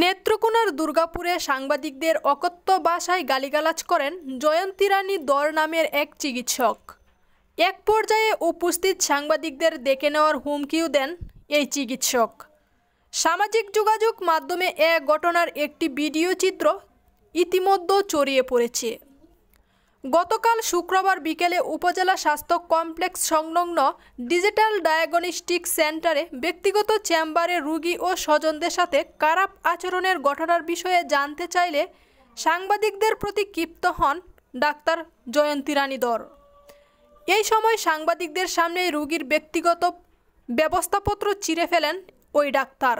নেত্রকোনার দুর্গাপুরে সাংবাদিকদের অকথ্য ভাষায় গালিগালাজ করেন জয়ন্তী রানী দর নামের এক চিকিৎসক এক পর্যায়ে উপস্থিত সাংবাদিকদের দেখে নেওয়ার হুমকিও দেন এই চিকিৎসক সামাজিক যোগাযোগ মাধ্যমে এ ঘটনার একটি ভিডিও চিত্র ইতিমধ্যে ছড়িয়ে পড়েছে গতকাল শুক্রবার বিকেলে উপজেলা স্বাস্থ্য কমপ্লেক্স সংলগ্ন ডিজিটাল ডায়াগনিস্টিক সেন্টারে ব্যক্তিগত চেম্বারে রুগী ও স্বজনদের সাথে খারাপ আচরণের ঘটনার বিষয়ে জানতে চাইলে সাংবাদিকদের প্রতি ক্ষিপ্ত হন ডাক্তার জয়ন্তী রানী দর এই সময় সাংবাদিকদের সামনে রুগীর ব্যক্তিগত ব্যবস্থাপত্র চিরে ফেলেন ওই ডাক্তার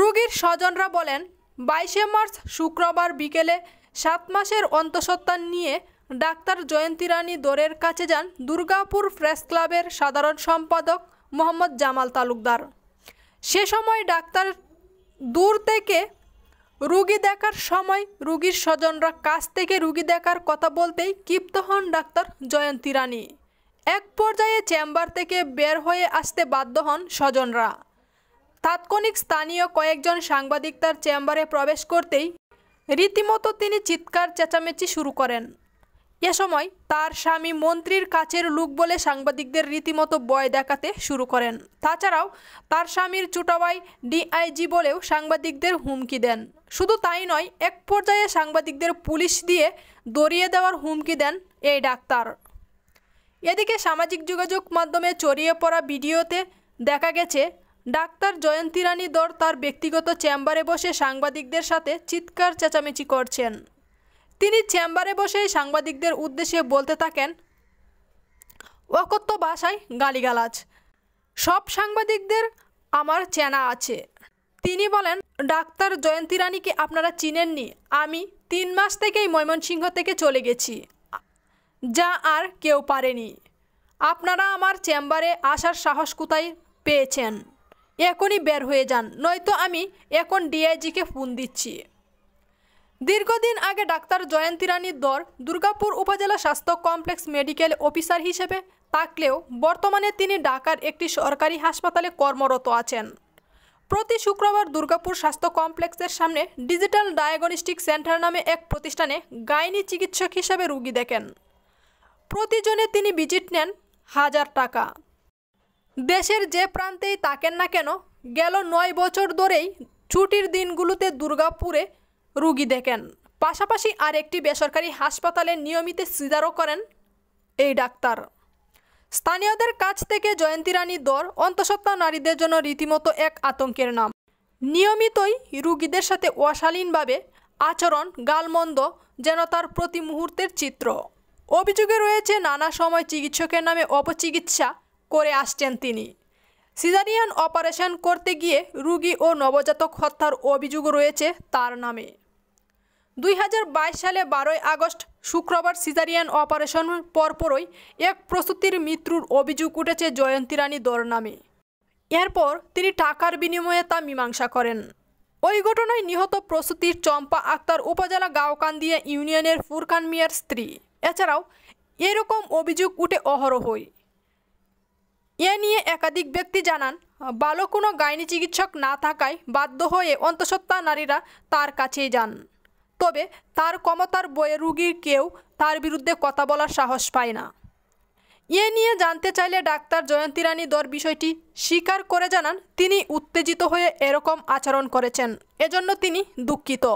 রুগীর স্বজনরা বলেন বাইশে মার্চ শুক্রবার বিকেলে সাত মাসের অন্তঃসত্ত্বা নিয়ে ডাক্তার জয়ন্তী রানী দোরের কাছে যান দুর্গাপুর প্রেস ক্লাবের সাধারণ সম্পাদক মোহাম্মদ জামাল তালুকদার সে সময় ডাক্তার দূর থেকে রুগী দেখার সময় রুগীর স্বজনরা কাছ থেকে রুগী দেখার কথা বলতেই ক্ষিপ্ত হন ডাক্তার জয়ন্তী রানী এক পর্যায়ে চেম্বার থেকে বের হয়ে আসতে বাধ্য হন স্বজনরা তাৎক্ষণিক স্থানীয় কয়েকজন সাংবাদিক তার চেম্বারে প্রবেশ করতেই রীতিমতো তিনি চিৎকার চেঁচামেচি শুরু করেন এ সময় তার স্বামী মন্ত্রীর কাছের লোক বলে সাংবাদিকদের রীতিমতো বয় দেখাতে শুরু করেন তাছাড়াও তার স্বামীর চুটাবাই ডিআইজি বলেও সাংবাদিকদের হুমকি দেন শুধু তাই নয় এক পর্যায়ে সাংবাদিকদের পুলিশ দিয়ে দড়িয়ে দেওয়ার হুমকি দেন এই ডাক্তার এদিকে সামাজিক যোগাযোগ মাধ্যমে চড়িয়ে পড়া ভিডিওতে দেখা গেছে ডাক্তার জয়ন্তী রানী দর তার ব্যক্তিগত চেম্বারে বসে সাংবাদিকদের সাথে চিৎকার চেঁচামেচি করছেন তিনি চেম্বারে বসে সাংবাদিকদের উদ্দেশ্যে বলতে থাকেন অকথ্য ভাষায় গালিগালাজ সব সাংবাদিকদের আমার চেনা আছে তিনি বলেন ডাক্তার জয়ন্তী রানীকে আপনারা চিনেননি আমি তিন মাস থেকেই ময়মনসিংহ থেকে চলে গেছি যা আর কেউ পারেনি আপনারা আমার চেম্বারে আসার সাহস কোথায় পেয়েছেন এখনই বের হয়ে যান নয়তো আমি এখন ডিআইজিকে ফোন দিচ্ছি দীর্ঘদিন আগে ডাক্তার জয়ন্তী রানীর দর দুর্গাপুর উপজেলা স্বাস্থ্য কমপ্লেক্স মেডিকেল অফিসার হিসেবে থাকলেও বর্তমানে তিনি ঢাকার একটি সরকারি হাসপাতালে কর্মরত আছেন প্রতি শুক্রবার দুর্গাপুর স্বাস্থ্য কমপ্লেক্সের সামনে ডিজিটাল ডায়াগনস্টিক সেন্টার নামে এক প্রতিষ্ঠানে গাইনি চিকিৎসক হিসেবে রুগী দেখেন প্রতিজনে তিনি ভিজিট নেন হাজার টাকা দেশের যে প্রান্তেই তাকেন না কেন গেল নয় বছর ধরেই ছুটির দিনগুলোতে দুর্গাপুরে রুগী দেখেন পাশাপাশি আর একটি বেসরকারি হাসপাতালে নিয়মিত সিজারও করেন এই ডাক্তার স্থানীয়দের কাছ থেকে জয়ন্তী রানী দর অন্তঃসত্ত্বা নারীদের জন্য রীতিমতো এক আতঙ্কের নাম নিয়মিতই রুগীদের সাথে অশালীনভাবে আচরণ গালমন্দ যেন তার প্রতি মুহূর্তের চিত্র অভিযোগে রয়েছে নানা সময় চিকিৎসকের নামে অপচিকিৎসা করে আসছেন তিনি সিজারিয়ান অপারেশন করতে গিয়ে রুগী ও নবজাতক হত্যার অভিযোগ রয়েছে তার নামে দুই সালে বারোই আগস্ট শুক্রবার সিজারিয়ান অপারেশন পরপরই এক প্রস্তুতির মৃত্যুর অভিযোগ উঠেছে জয়ন্তী রানী দর নামে এরপর তিনি টাকার বিনিময়ে তা মীমাংসা করেন ওই ঘটনায় নিহত প্রস্তুতির চম্পা আক্তার উপজেলা গাওকান্দিয়া ইউনিয়নের ফুরকান মিয়ার স্ত্রী এছাড়াও এরকম অভিযোগ উঠে অহরহই এ নিয়ে একাধিক ব্যক্তি জানান ভালো কোনো গাইনি চিকিৎসক না থাকায় বাধ্য হয়ে অন্তঃসত্ত্বা নারীরা তার কাছেই যান তবে তার ক্ষমতার বয়ে রুগীর কেউ তার বিরুদ্ধে কথা বলার সাহস পায় না এ নিয়ে জানতে চাইলে ডাক্তার জয়ন্তী রানী দর বিষয়টি স্বীকার করে জানান তিনি উত্তেজিত হয়ে এরকম আচরণ করেছেন এজন্য তিনি দুঃখিত